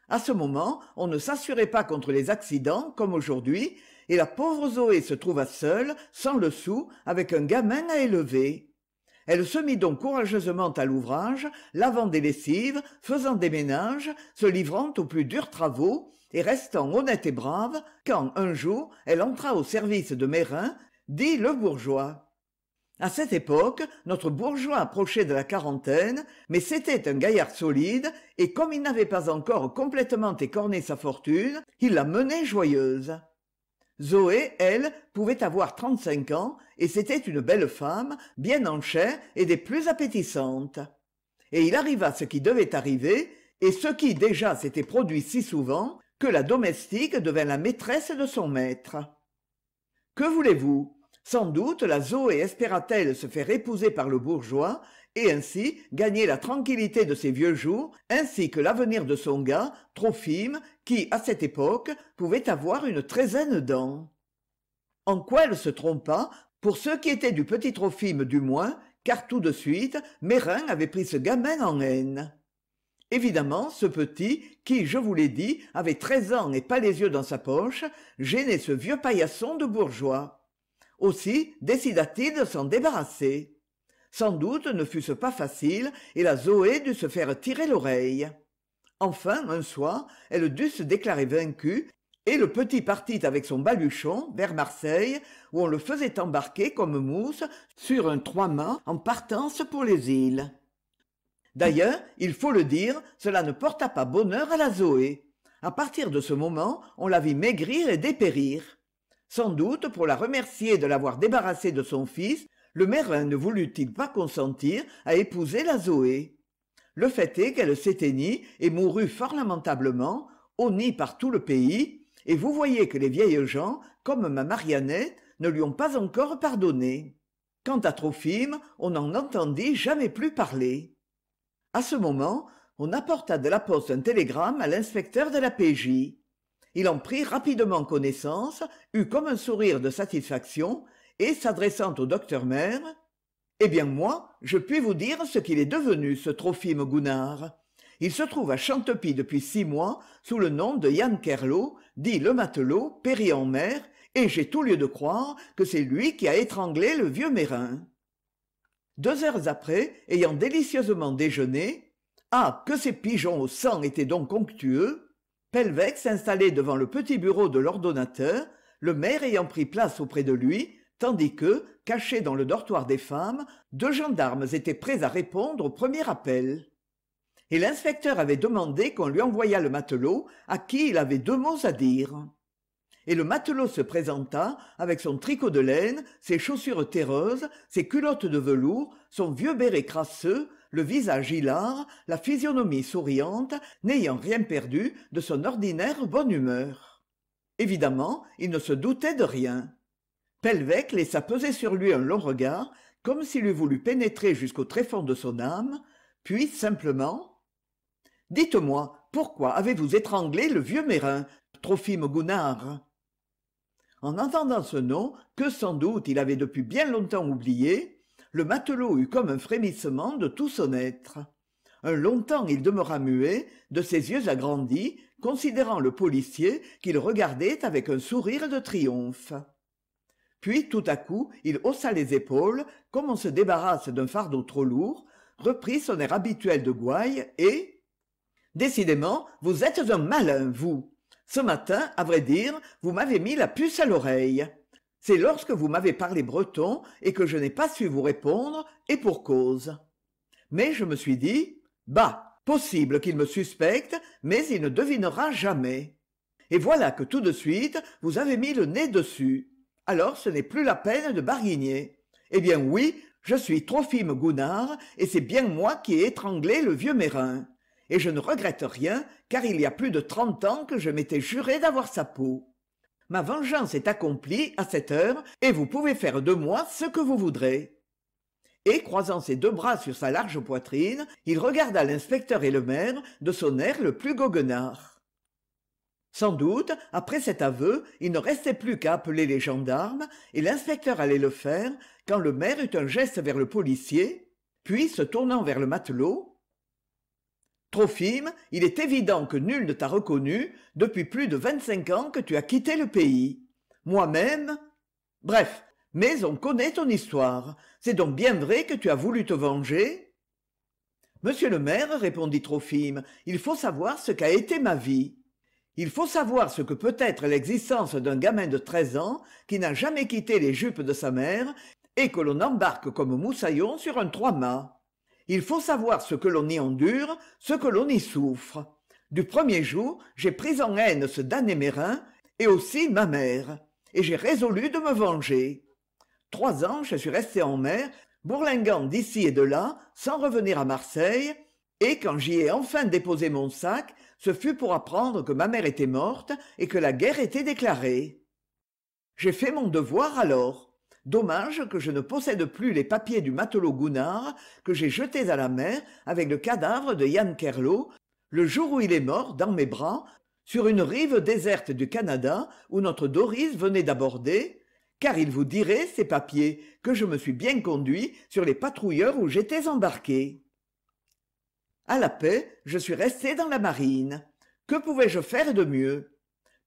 A: À ce moment on ne s'assurait pas contre les accidents comme aujourd'hui et la pauvre zoé se trouva seule sans le sou avec un gamin à élever elle se mit donc courageusement à l'ouvrage lavant des lessives faisant des ménages se livrant aux plus durs travaux et restant honnête et brave quand un jour elle entra au service de mérin dit le bourgeois à cette époque notre bourgeois approchait de la quarantaine mais c'était un gaillard solide et comme il n'avait pas encore complètement écorné sa fortune il la menait joyeuse zoé elle pouvait avoir trente-cinq ans et c'était une belle femme bien en chair et des plus appétissantes et il arriva ce qui devait arriver et ce qui déjà s'était produit si souvent que la domestique devint la maîtresse de son maître que voulez-vous sans doute la zoé espéra t elle se faire épouser par le bourgeois et ainsi gagner la tranquillité de ses vieux jours ainsi que l'avenir de son gars trophime qui à cette époque pouvait avoir une treizaine d'ans en quoi elle se trompa pour ce qui était du petit trophime du moins car tout de suite mérin avait pris ce gamin en haine Évidemment, ce petit, qui, je vous l'ai dit, avait treize ans et pas les yeux dans sa poche, gênait ce vieux paillasson de bourgeois aussi décida t il de s'en débarrasser sans doute ne fut-ce pas facile et la zoé dut se faire tirer l'oreille enfin un soir elle dut se déclarer vaincue et le petit partit avec son baluchon vers marseille où on le faisait embarquer comme mousse sur un trois-mâts en partance pour les îles d'ailleurs il faut le dire cela ne porta pas bonheur à la zoé À partir de ce moment on la vit maigrir et dépérir sans doute pour la remercier de l'avoir débarrassée de son fils le mérin ne voulut-il pas consentir à épouser la zoé le fait est qu'elle s'éteignit et mourut fort lamentablement honnie par tout le pays et vous voyez que les vieilles gens comme ma marianette ne lui ont pas encore pardonné quant à trophime on n'en entendit jamais plus parler à ce moment on apporta de la poste un télégramme à l'inspecteur de la pj il en prit rapidement connaissance eut comme un sourire de satisfaction et s'adressant au docteur Mère, eh bien moi je puis vous dire ce qu'il est devenu ce trophime gounard il se trouve à chantepie depuis six mois sous le nom de yann kerlo dit le matelot péri en mer et j'ai tout lieu de croire que c'est lui qui a étranglé le vieux mérin deux heures après ayant délicieusement déjeuné ah que ces pigeons au sang étaient donc onctueux Pelvec s'installait devant le petit bureau de l'ordonnateur le maire ayant pris place auprès de lui tandis que caché dans le dortoir des femmes deux gendarmes étaient prêts à répondre au premier appel et l'inspecteur avait demandé qu'on lui envoyât le matelot à qui il avait deux mots à dire et le matelot se présenta avec son tricot de laine ses chaussures terreuses ses culottes de velours son vieux béret crasseux le visage hilar, la physionomie souriante n'ayant rien perdu de son ordinaire bonne humeur évidemment il ne se doutait de rien Pelvec laissa peser sur lui un long regard comme s'il eût voulu pénétrer jusqu'au tréfonds de son âme puis simplement dites-moi pourquoi avez-vous étranglé le vieux mérin trophime gounard en entendant ce nom que sans doute il avait depuis bien longtemps oublié le matelot eut comme un frémissement de tout son être un long temps il demeura muet de ses yeux agrandis considérant le policier qu'il regardait avec un sourire de triomphe puis tout à coup il haussa les épaules comme on se débarrasse d'un fardeau trop lourd reprit son air habituel de gouaille et décidément vous êtes un malin vous ce matin à vrai dire vous m'avez mis la puce à l'oreille c'est lorsque vous m'avez parlé breton et que je n'ai pas su vous répondre et pour cause mais je me suis dit bah possible qu'il me suspecte mais il ne devinera jamais et voilà que tout de suite vous avez mis le nez dessus alors ce n'est plus la peine de barguigner eh bien oui je suis trophime gounard et c'est bien moi qui ai étranglé le vieux mérin et je ne regrette rien car il y a plus de trente ans que je m'étais juré d'avoir sa peau ma vengeance est accomplie à cette heure et vous pouvez faire de moi ce que vous voudrez et croisant ses deux bras sur sa large poitrine il regarda l'inspecteur et le maire de son air le plus goguenard sans doute après cet aveu il ne restait plus qu'à appeler les gendarmes et l'inspecteur allait le faire quand le maire eut un geste vers le policier puis se tournant vers le matelot trophime il est évident que nul ne t'a reconnu depuis plus de vingt-cinq ans que tu as quitté le pays moi-même bref mais on connaît ton histoire c'est donc bien vrai que tu as voulu te venger monsieur le maire répondit trophime il faut savoir ce qu'a été ma vie il faut savoir ce que peut être l'existence d'un gamin de treize ans qui n'a jamais quitté les jupes de sa mère et que l'on embarque comme moussaillon sur un trois-mâts il faut savoir ce que l'on y endure ce que l'on y souffre du premier jour j'ai pris en haine ce damné mérin et aussi ma mère et j'ai résolu de me venger trois ans je suis resté en mer bourlinguant d'ici et de là sans revenir à marseille et quand j'y ai enfin déposé mon sac ce fut pour apprendre que ma mère était morte et que la guerre était déclarée j'ai fait mon devoir alors dommage que je ne possède plus les papiers du matelot gounard que j'ai jetés à la mer avec le cadavre de yann kerlo le jour où il est mort dans mes bras sur une rive déserte du canada où notre doris venait d'aborder car il vous dirait ces papiers que je me suis bien conduit sur les patrouilleurs où j'étais embarqué À la paix je suis resté dans la marine que pouvais-je faire de mieux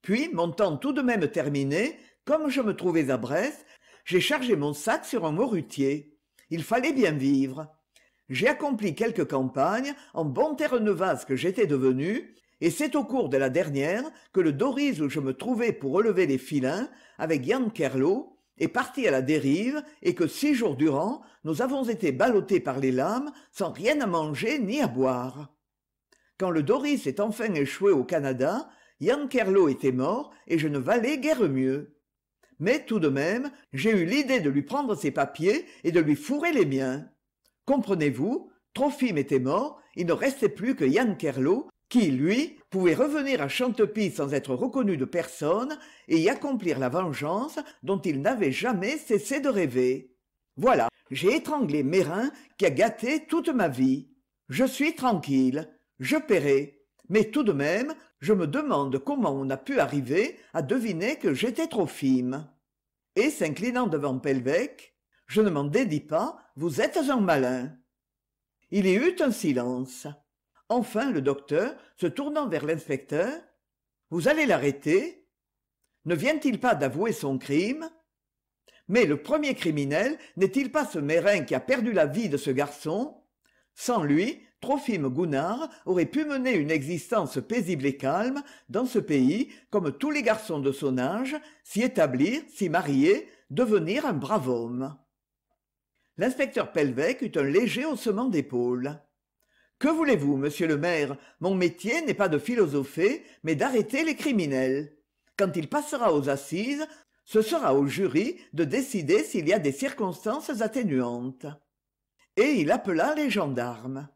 A: puis mon temps tout de même terminé comme je me trouvais à brest j'ai chargé mon sac sur un morutier il fallait bien vivre j'ai accompli quelques campagnes en bon terre-neuvas que j'étais devenu et c'est au cours de la dernière que le doris où je me trouvais pour relever les filins avec yann kerlo est parti à la dérive et que six jours durant nous avons été ballottés par les lames sans rien à manger ni à boire quand le doris est enfin échoué au canada yann kerlo était mort et je ne valais guère mieux mais tout de même j'ai eu l'idée de lui prendre ses papiers et de lui fourrer les miens comprenez-vous trophime était mort il ne restait plus que yann kerlo qui lui pouvait revenir à chantepie sans être reconnu de personne et y accomplir la vengeance dont il n'avait jamais cessé de rêver voilà j'ai étranglé mérin qui a gâté toute ma vie je suis tranquille je paierai mais tout de même je me demande comment on a pu arriver à deviner que j'étais trop fine et s'inclinant devant Pelvec, je ne m'en dédis pas vous êtes un malin il y eut un silence enfin le docteur se tournant vers l'inspecteur vous allez l'arrêter ne vient-il pas d'avouer son crime mais le premier criminel n'est-il pas ce mérin qui a perdu la vie de ce garçon sans lui profime gounard aurait pu mener une existence paisible et calme dans ce pays comme tous les garçons de son âge s'y établir s'y marier devenir un brave homme l'inspecteur Pelvec eut un léger haussement d'épaules que voulez-vous monsieur le maire mon métier n'est pas de philosopher mais d'arrêter les criminels quand il passera aux assises ce sera au jury de décider s'il y a des circonstances atténuantes et il appela les gendarmes